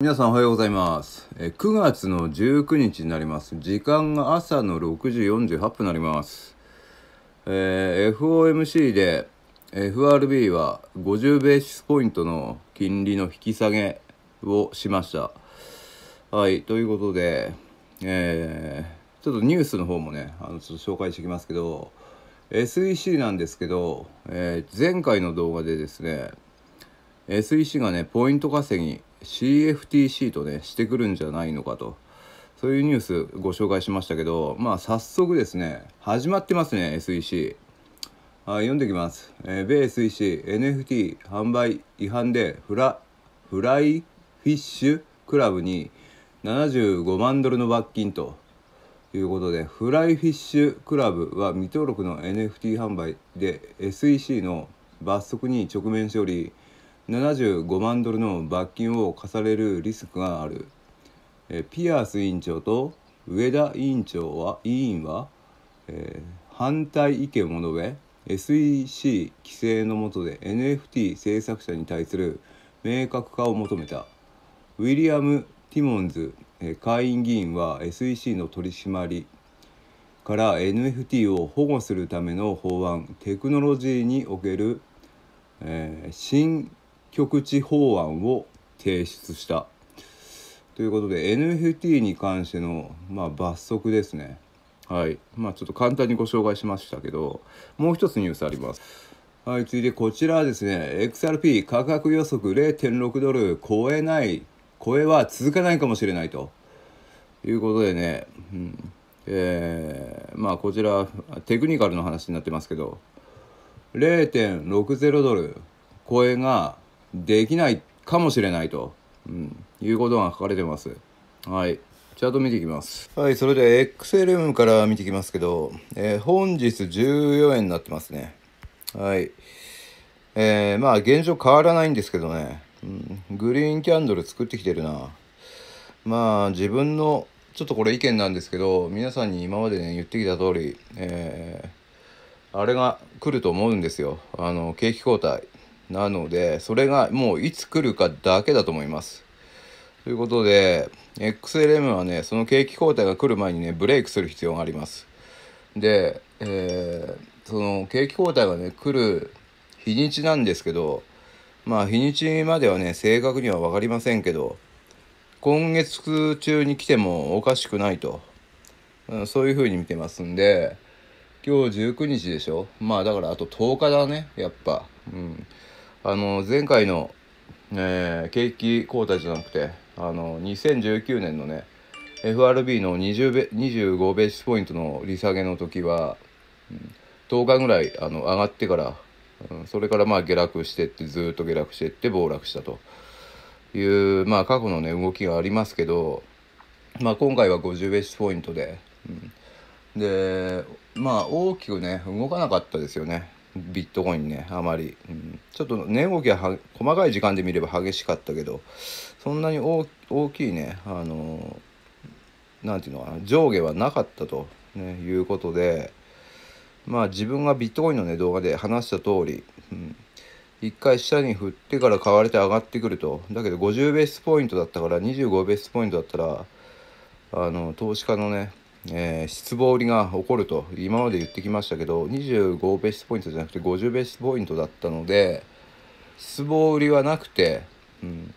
皆さんおはようございます。9月の19日になります。時間が朝の6時48分になります。えー、FOMC で FRB は50ベーシスポイントの金利の引き下げをしました。はい、ということで、えー、ちょっとニュースの方もね、あのちょっと紹介していきますけど、SEC なんですけど、えー、前回の動画でですね、SEC がね、ポイント稼ぎ、CFTC とねしてくるんじゃないのかとそういうニュースご紹介しましたけどまあ早速ですね始まってますね SEC あ読んできます、えー、米 SEC NFT 販売違反でフラフライフィッシュクラブに75万ドルの罰金ということでフライフィッシュクラブは未登録の NFT 販売で SEC の罰則に直面しており75万ドルの罰金を課されるリスクがあるピアース委員長と上田委員長は委員は、えー、反対意見を述べ SEC 規制の下で NFT 制作者に対する明確化を求めたウィリアム・ティモンズ、下院会員議員は SEC の取り締まりから NFT を保護するための法案テクノロジーにおける、えー、新局地法案を提出したということで NFT に関しての、まあ、罰則ですねはいまあちょっと簡単にご紹介しましたけどもう一つニュースありますはい続いてこちらはですね XRP 価格予測0.6ドル超えない超えは続かないかもしれないということでね、うんえー、まあこちらテクニカルの話になってますけど0.60ドル超えができないかもしれないと、うん、いうことが書かれてます。はい。チャート見ていきます。はい、それでは XLM から見ていきますけど、えー、本日14円になってますね。はい。えー、まあ現状変わらないんですけどね、うん、グリーンキャンドル作ってきてるな。まあ自分のちょっとこれ意見なんですけど皆さんに今までね言ってきた通り、えー、あれが来ると思うんですよあの景気後退なので、それがもういつ来るかだけだと思います。ということで、XLM はね、その景気後退が来る前にね、ブレイクする必要があります。で、えー、その景気後退がね、来る日にちなんですけど、まあ日にちまではね、正確には分かりませんけど、今月中に来てもおかしくないと、うん、そういうふうに見てますんで、今日19日でしょまあだからあと10日だね、やっぱ。うん。あの前回の、えー、景気後退じゃなくてあの2019年のね FRB の20ベ25ベースポイントの利下げの時は、うん、10日ぐらいあの上がってから、うん、それからまあ下落してってずっと下落してって暴落したという、まあ、過去のね動きがありますけど、まあ、今回は50ベースポイントで、うん、でまあ大きくね動かなかったですよね。ビットコインねあまり、うん、ちょっと値動きはは細かい時間で見れば激しかったけどそんなに大きいねあの何て言うのかな上下はなかったと、ね、いうことでまあ自分がビットコインのね動画で話した通り、うん、一回下に振ってから買われて上がってくるとだけど50ベースポイントだったから25ベースポイントだったらあの投資家のねえー、失望売りが起こると今まで言ってきましたけど25ベースポイントじゃなくて50ベースポイントだったので失望売りはなくて、うん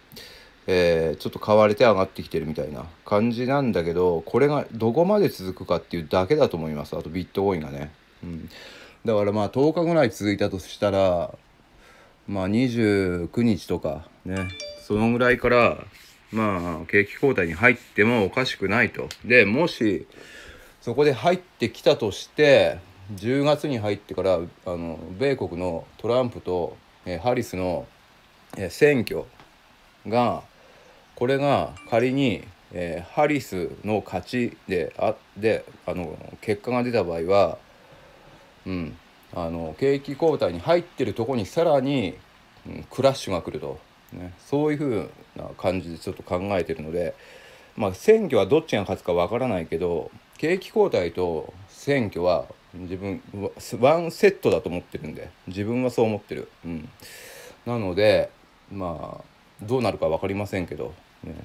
えー、ちょっと買われて上がってきてるみたいな感じなんだけどこれがどこまで続くかっていうだけだと思いますあとビットコインがね、うん、だからまあ10日ぐらい続いたとしたらまあ29日とかねそのぐらいからまあ景気後退に入ってもおかしくないとでもしそこで入ってきたとして10月に入ってからあの米国のトランプと、えハリスの、え選挙がこれが仮に、えー、ハリスの勝ちであであの結果が出た場合は、うん、あの景気後退に入ってるとこにさらに、うん、クラッシュが来ると、ね、そういうふうな感じでちょっと考えてるので、まあ、選挙はどっちが勝つかわからないけど景気後退と選挙は自分ワンセットだと思ってるんで自分はそう思ってる、うん、なのでまあどうなるか分かりませんけど、ね、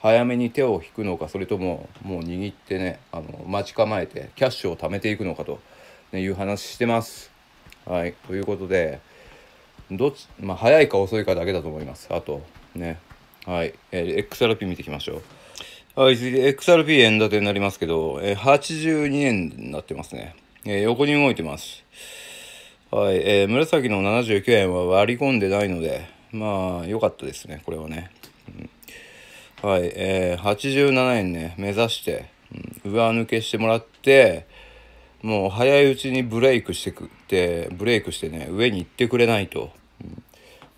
早めに手を引くのかそれとももう握ってねあの待ち構えてキャッシュを貯めていくのかという話してます。はい、ということでどっち、まあ、早いか遅いかだけだと思いますあとねはい、えー、XRP 見ていきましょう。はい、XRP 円建てになりますけど、えー、82円になってますね。えー、横に動いてます。はい、えー、紫の79円は割り込んでないので、まあ、良かったですね、これはね。うん、はい、えー、87円ね、目指して、うん、上抜けしてもらって、もう早いうちにブレイクしてくって、ブレイクしてね、上に行ってくれないと。うん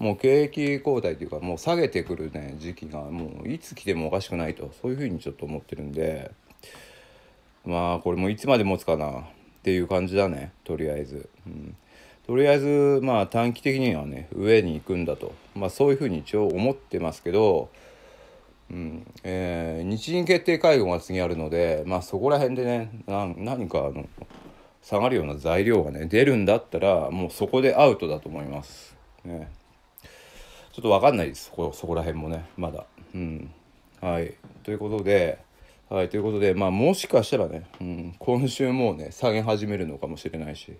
もう景気後退というかもう下げてくるね時期がもういつ来てもおかしくないとそういうふうにちょっと思ってるんでまあこれもいつまで持つかなっていう感じだねとりあえず、うん、とりあえずまあ短期的にはね上に行くんだとまあそういうふうに一応思ってますけどうんえー、日銀決定会合が次あるので、まあ、そこら辺でね何かあの下がるような材料がね出るんだったらもうそこでアウトだと思います。ねちょっと分かんないですこそこら辺もねまだ。うん、はいということで。はい、ということで、まあ、もしかしたらね、うん、今週もうね、下げ始めるのかもしれないし、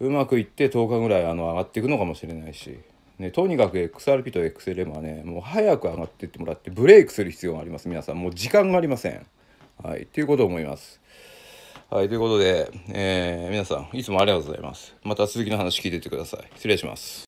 うん、うまくいって10日ぐらいあの上がっていくのかもしれないし、ね、とにかく XRP と XLM はね、もう早く上がっていってもらって、ブレイクする必要があります、皆さん。もう時間がありません。はい、ということを思います。はい、ということで、えー、皆さん、いつもありがとうございます。また続きの話聞いてってください。失礼します。